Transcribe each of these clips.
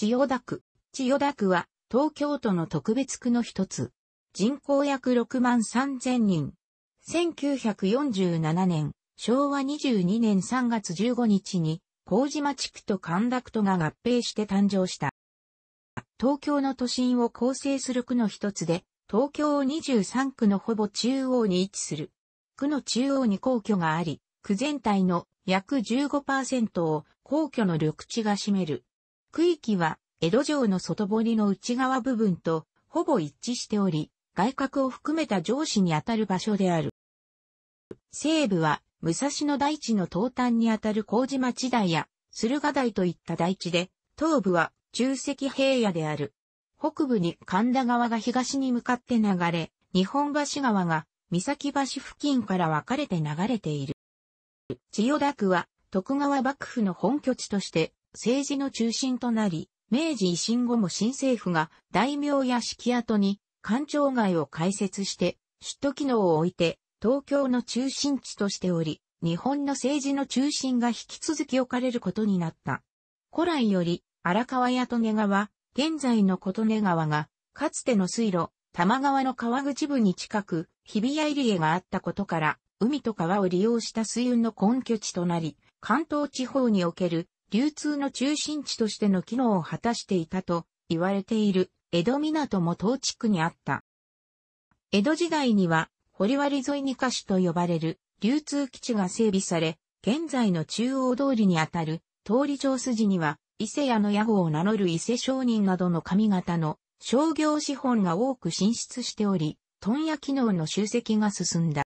千代田区。千代田区は東京都の特別区の一つ。人口約6万3000人。1947年、昭和22年3月15日に、麹町区と神田区とが合併して誕生した。東京の都心を構成する区の一つで、東京23区のほぼ中央に位置する。区の中央に皇居があり、区全体の約15%を皇居の緑地が占める。区域は、江戸城の外堀の内側部分と、ほぼ一致しており、外郭を含めた城市にあたる場所である。西部は、武蔵野大地の東端にあたる麹町台や、駿河台といった大地で、東部は中石平野である。北部に神田川が東に向かって流れ、日本橋川が三崎橋付近から分かれて流れている。千代田区は徳川幕府の本拠地として政治の中心となり、明治維新後も新政府が大名や式跡に官庁街を開設して、首都機能を置いて東京の中心地としており、日本の政治の中心が引き続き置かれることになった。古来より荒川や利根川、現在の琴根川が、かつての水路、玉川の川口部に近く、日比谷入江があったことから、海と川を利用した水運の根拠地となり、関東地方における流通の中心地としての機能を果たしていたと言われている江戸港も当地区にあった。江戸時代には堀割沿いに歌手と呼ばれる流通基地が整備され、現在の中央通りにあたる通り上筋には伊勢屋の屋号を名乗る伊勢商人などの髪型の商業資本が多く進出しており、問屋機能の集積が進んだ。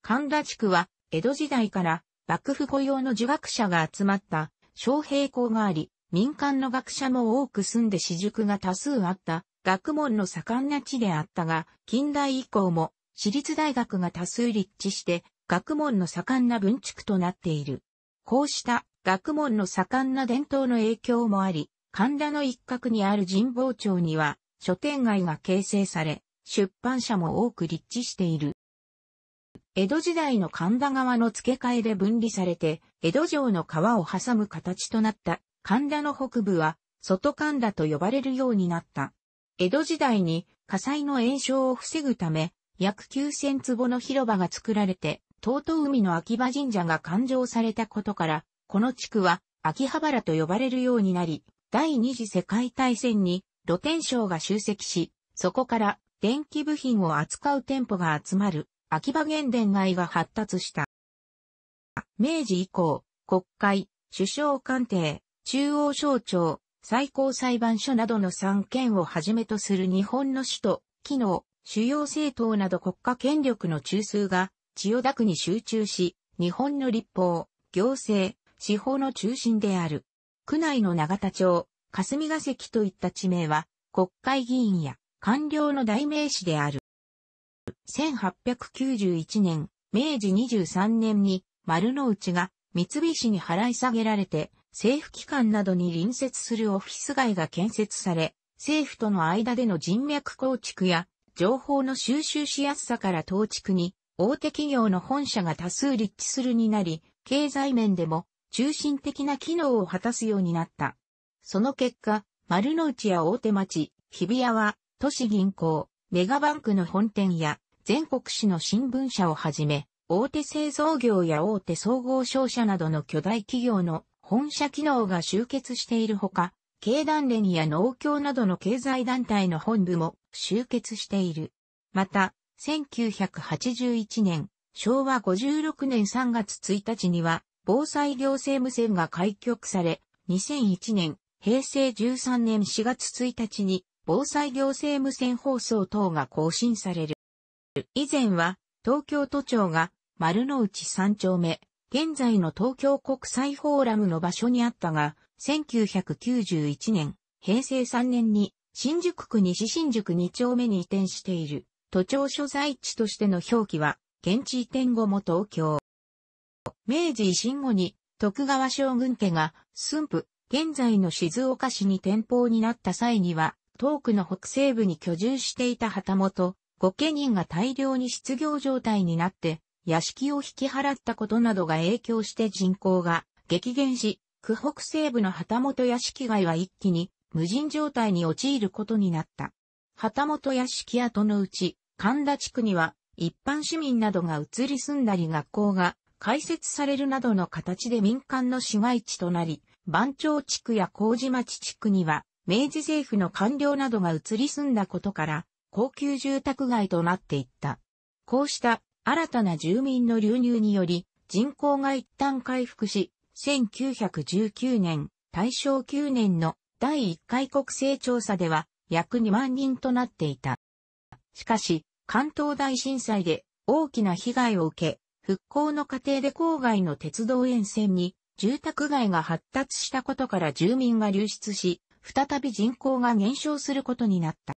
神田地区は江戸時代から幕府雇用の受学者が集まった小平校があり、民間の学者も多く住んで私塾が多数あった、学問の盛んな地であったが、近代以降も、私立大学が多数立地して、学問の盛んな文区となっている。こうした学問の盛んな伝統の影響もあり、神田の一角にある神保町には書店街が形成され、出版社も多く立地している。江戸時代の神田川の付け替えで分離されて、江戸城の川を挟む形となった神田の北部は、外神田と呼ばれるようになった。江戸時代に火災の炎症を防ぐため、約9000坪の広場が作られて、東東海の秋葉神社が勘定されたことから、この地区は秋葉原と呼ばれるようになり、第二次世界大戦に露天商が集積し、そこから電気部品を扱う店舗が集まる秋葉原伝街が発達した。明治以降、国会、首相官邸、中央省庁、最高裁判所などの三権をはじめとする日本の首都、機能、主要政党など国家権力の中枢が千代田区に集中し、日本の立法、行政、司法の中心である。区内の永田町、霞が関といった地名は、国会議員や官僚の代名詞である。1891年、明治23年に丸の内が三菱に払い下げられて、政府機関などに隣接するオフィス街が建設され、政府との間での人脈構築や情報の収集しやすさから当地区に大手企業の本社が多数立地するになり、経済面でも中心的な機能を果たすようになった。その結果、丸の内や大手町、日比谷は都市銀行、メガバンクの本店や全国紙の新聞社をはじめ、大手製造業や大手総合商社などの巨大企業の本社機能が集結しているほか、経団連や農協などの経済団体の本部も集結している。また、1981年、昭和56年3月1日には、防災行政無線が開局され、2001年、平成13年4月1日に防災行政無線放送等が更新される。以前は、東京都庁が丸の内3丁目、現在の東京国際フォーラムの場所にあったが、1991年、平成3年に新宿区西新宿2丁目に移転している都庁所在地としての表記は、現地移転後も東京。明治維新後に徳川将軍家が駿府、現在の静岡市に店舗になった際には、遠くの北西部に居住していた旗本、御家人が大量に失業状態になって、屋敷を引き払ったことなどが影響して人口が激減し、区北西部の旗本屋敷街は一気に無人状態に陥ることになった。旗本屋敷跡のうち、神田地区には一般市民などが移り住んだり学校が開設されるなどの形で民間の市街地となり、番町地区や麹町地区には明治政府の官僚などが移り住んだことから、高級住宅街となっていった。こうした新たな住民の流入により、人口が一旦回復し、1919年、大正9年の第1回国勢調査では約2万人となっていた。しかし、関東大震災で大きな被害を受け、復興の過程で郊外の鉄道沿線に住宅街が発達したことから住民が流出し、再び人口が減少することになった。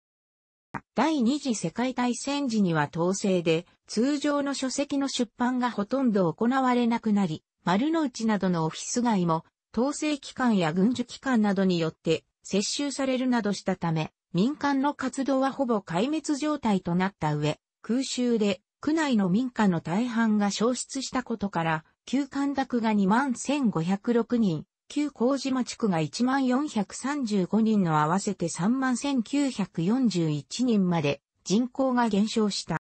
第二次世界大戦時には統制で、通常の書籍の出版がほとんど行われなくなり、丸の内などのオフィス街も、統制機関や軍需機関などによって接収されるなどしたため、民間の活動はほぼ壊滅状態となった上、空襲で区内の民家の大半が消失したことから、旧管宅が2万1506人、旧麹町区が1435人の合わせて31941人まで人口が減少した。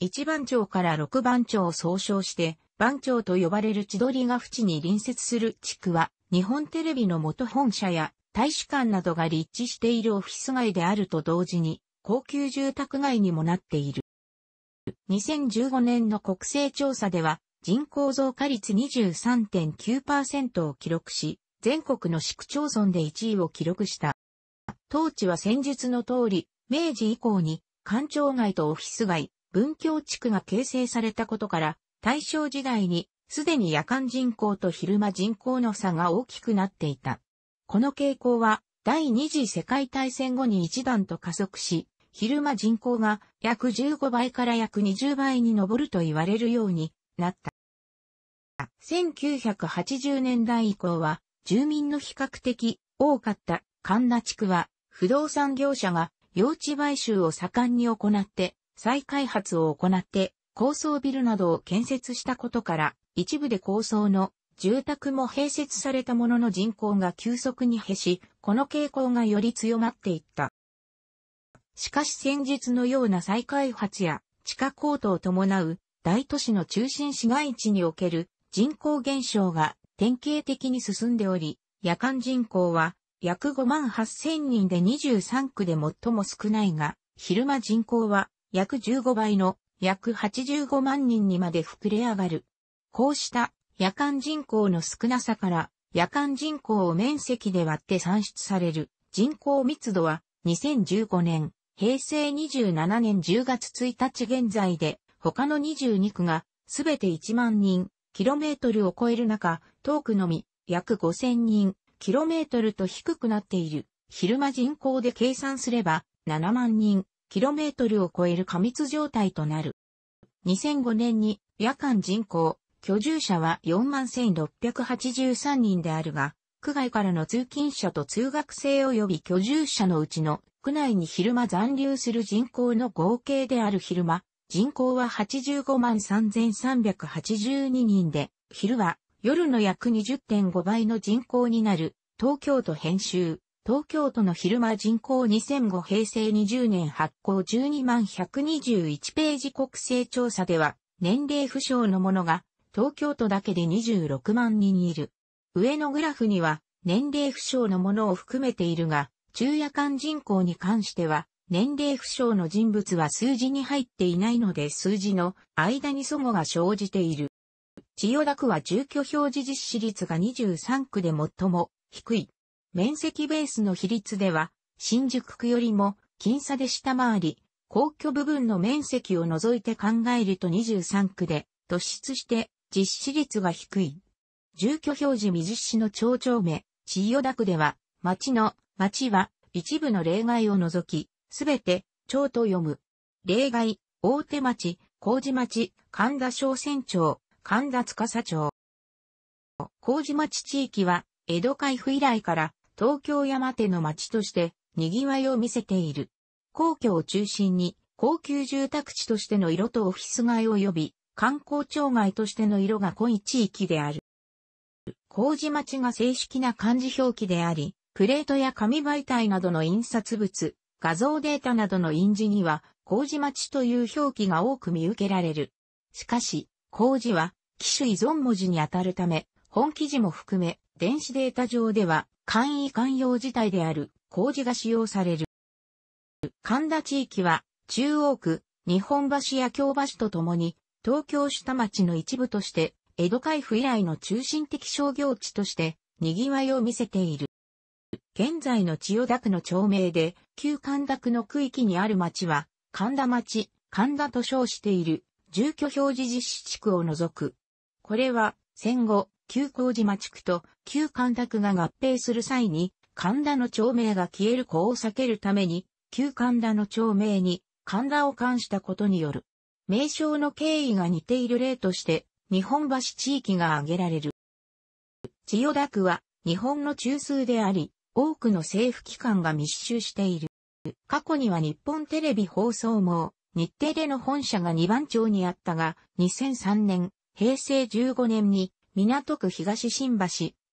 一番町から六番町を総称して、番町と呼ばれる千鳥ヶ淵に隣接する地区は、日本テレビの元本社や大使館などが立地しているオフィス街であると同時に、高級住宅街にもなっている。2015年の国勢調査では、人口増加率23.9%を記録し、全国の市区町村で1位を記録した。当地は先術の通り、明治以降に、官庁街とオフィス街、文教地区が形成されたことから、大正時代に、すでに夜間人口と昼間人口の差が大きくなっていた。この傾向は、第二次世界大戦後に一段と加速し、昼間人口が約15倍から約20倍に上ると言われるようになった。。1980年代以降は、住民の比較的多かった神田地区は、不動産業者が用地買収を盛んに行って、再開発を行って、高層ビルなどを建設したことから、一部で高層の住宅も併設されたものの人口が急速に減し、この傾向がより強まっていった。しかし先日のような再開発や地下高騰を伴う大都市の中心市街地における人口減少が典型的に進んでおり、夜間人口は約5万8000人で23区で最も少ないが、昼間人口は約15倍の約85万人にまで膨れ上がる。こうした夜間人口の少なさから、夜間人口を面積で割って算出される人口密度は2015年、平成27年10月1日現在で他の22区がすべて1万人キロメートルを超える中、遠くのみ約5000人トルと低くなっている。昼間人口で計算すれば7万人キロメートルを超える過密状態となる。2005年に夜間人口、居住者は41,683人であるが、区外からの通勤者と通学生及び居住者のうちの区内に昼間残留する人口の合計である昼間人口は85万3382人で、昼は夜の約20.5倍の人口になる東京都編集。東京都の昼間人口2005平成20年発行12万121ページ国勢調査では、年齢不詳の者が東京都だけで26万人いる。上のグラフには、年齢不詳の者を含めているが、昼夜間人口に関しては、年齢不詳の人物は数字に入っていないので数字の間に祖語が生じている。千代田区は住居表示実施率が23区で最も低い。面積ベースの比率では、新宿区よりも僅差で下回り、皇居部分の面積を除いて考えると23区で突出して実施率が低い。住居表示未実施の町長目、千代田区では、町の、町は一部の例外を除き、すべて、町と読む。例外、大手町、麹町、神田商船町、神田司町。麹町地域は、江戸開府以来から東京山手の町として賑わいを見せている。皇居を中心に高級住宅地としての色とオフィス街及び観光町街としての色が濃い地域である。麹町が正式な漢字表記であり、プレートや紙媒体などの印刷物、画像データなどの印字には、麹町という表記が多く見受けられる。しかし、麹は、機種依存文字に当たるため、本記事も含め、電子データ上では、簡易慣用事態である、麹が使用される。神田地域は、中央区、日本橋や京橋とともに、東京下町の一部として、江戸海府以来の中心的商業地として、賑わいを見せている。現在の千代田区の町名で、旧神田区の区域にある町は、神田町、神田と称している、住居表示実施地区を除く。これは、戦後、旧麹島地区と旧神田区が合併する際に、神田の町名が消える子を避けるために、旧神田の町名に神田を冠したことによる。名称の経緯が似ている例として、日本橋地域が挙げられる。千代田区は日本の中枢であり、多くの政府機関が密集している。過去には日本テレビ放送網、日テレの本社が2番町にあったが、2003年、平成15年に、港区東新橋、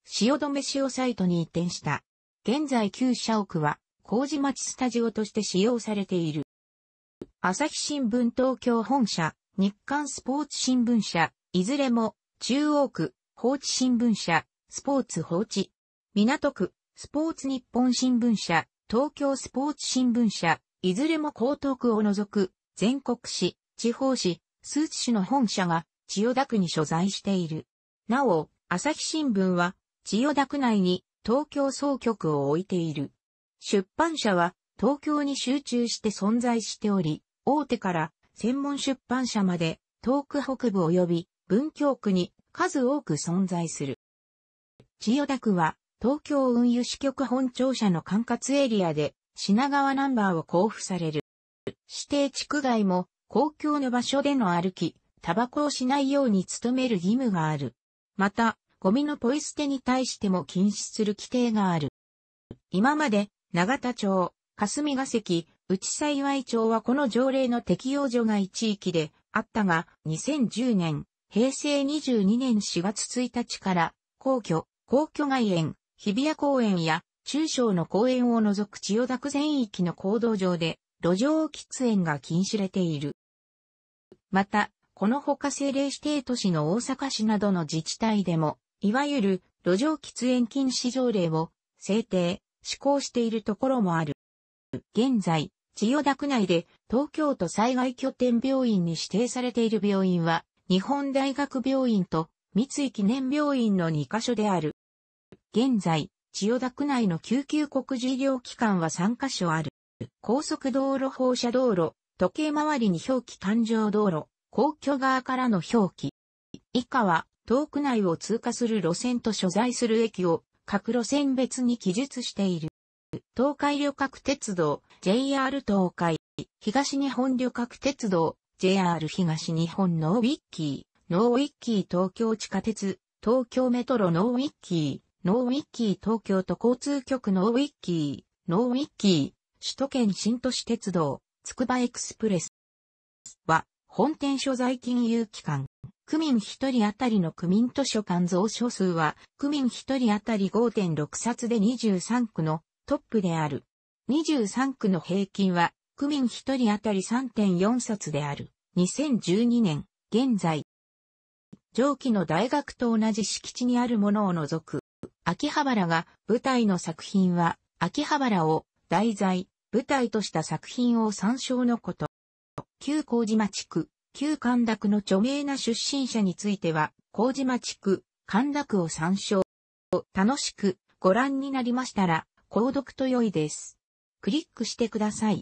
汐留めをサイトに移転した。現在旧社屋は、麹町スタジオとして使用されている。朝日新聞東京本社、日刊スポーツ新聞社、いずれも、中央区、放置新聞社、スポーツ放置、港区、スポーツ日本新聞社、東京スポーツ新聞社、いずれも江東区を除く、全国市、地方市、ーツ市の本社が、千代田区に所在している。なお、朝日新聞は、千代田区内に、東京総局を置いている。出版社は、東京に集中して存在しており、大手から専門出版社まで、東区北部及び文京区に数多く存在する。千代田区は東京運輸支局本庁舎の管轄エリアで品川ナンバーを交付される。指定地区外も公共の場所での歩き、タバコをしないように努める義務がある。また、ゴミのポイ捨てに対しても禁止する規定がある。今まで、長田町、霞ヶ関、内幸町はこの条例の適用除外地域であったが、2010年、平成22年4月1日から、皇居、皇居外苑、日比谷公園や中小の公園を除く千代田区全域の行動上で路上喫煙が禁止れている。また、このほか政令指定都市の大阪市などの自治体でも、いわゆる路上喫煙禁止条例を制定、施行しているところもある。現在、千代田区内で東京都災害拠点病院に指定されている病院は、日本大学病院と三井記念病院の2カ所である。現在、千代田区内の救急国事医療機関は3カ所ある。高速道路放射道路、時計回りに表記環状道路、皇居側からの表記。以下は、東区内を通過する路線と所在する駅を各路線別に記述している。東海旅客鉄道、JR 東海、東日本旅客鉄道、JR 東日本ノーウィッキー、ノーウィッキー東京地下鉄、東京メトロノーウィッキー、ノーウィッキー東京都交通局ノーウィッキー、ノーウィッキー、首都圏新都市鉄道、つくばエクスプレスは、本店所在金融機関。区民一人当たりの区民図書館増書数は、区民一人当たり5.6冊で23区のトップである。23区の平均は、区民一人当たり3.4冊である。2012年、現在。上記の大学と同じ敷地にあるものを除く。秋葉原が舞台の作品は、秋葉原を題材、舞台とした作品を参照のこと。旧麹島地区、旧神田区の著名な出身者については、麹島地区、神田区を参照。楽しくご覧になりましたら、購読と良いです。クリックしてください。